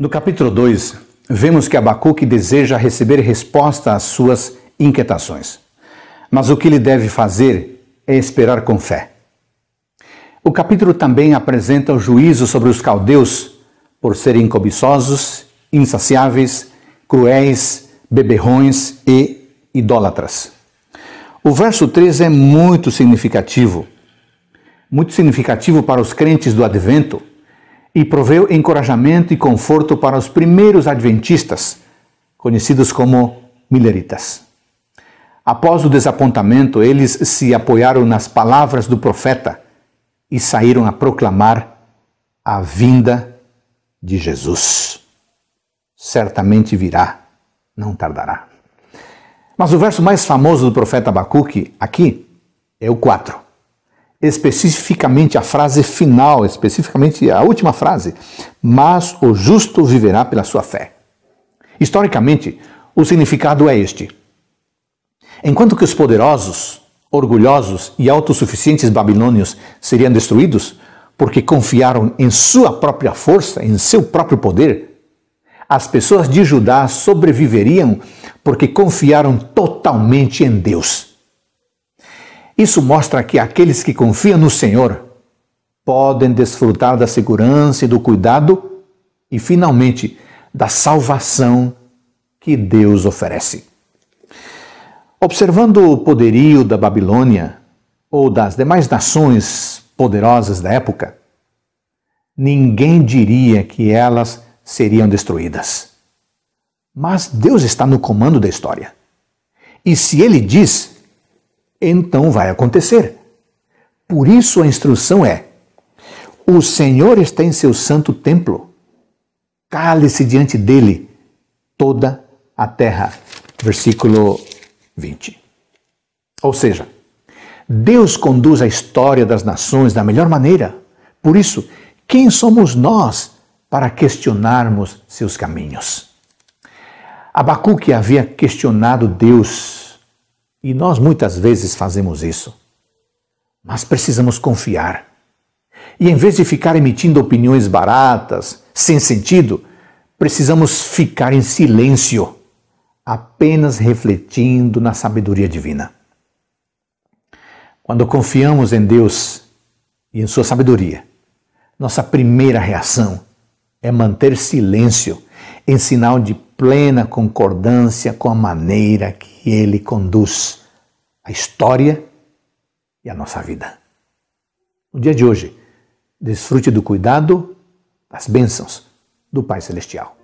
No capítulo 2, vemos que Abacuque deseja receber resposta às suas inquietações. Mas o que ele deve fazer é esperar com fé. O capítulo também apresenta o juízo sobre os caldeus por serem cobiçosos, insaciáveis, cruéis, beberrões e idólatras. O verso 3 é muito significativo. Muito significativo para os crentes do advento e proveu encorajamento e conforto para os primeiros adventistas, conhecidos como Milleritas. Após o desapontamento, eles se apoiaram nas palavras do profeta e saíram a proclamar a vinda de Jesus. Certamente virá, não tardará. Mas o verso mais famoso do profeta Abacuque aqui é o 4 especificamente a frase final, especificamente a última frase: Mas o justo viverá pela sua fé. Historicamente, o significado é este. Enquanto que os poderosos, orgulhosos e autossuficientes babilônios seriam destruídos porque confiaram em sua própria força, em seu próprio poder, as pessoas de Judá sobreviveriam porque confiaram totalmente em Deus. Isso mostra que aqueles que confiam no Senhor podem desfrutar da segurança e do cuidado e, finalmente, da salvação que Deus oferece. Observando o poderio da Babilônia ou das demais nações poderosas da época, ninguém diria que elas seriam destruídas. Mas Deus está no comando da história. E se Ele diz, então vai acontecer. Por isso a instrução é: o Senhor está em seu santo templo, cale-se diante dele toda a terra. Versículo 20. Ou seja, Deus conduz a história das nações da melhor maneira. Por isso, quem somos nós para questionarmos seus caminhos? Abacuque havia questionado Deus e nós muitas vezes fazemos isso. Mas precisamos confiar. E em vez de ficar emitindo opiniões baratas, sem sentido, precisamos ficar em silêncio, apenas refletindo na sabedoria divina. Quando confiamos em Deus e em Sua sabedoria, nossa primeira reação é manter silêncio em sinal de plena concordância com a maneira que ele conduz a história e a nossa vida. No dia de hoje, desfrute do cuidado, das bênçãos do Pai Celestial.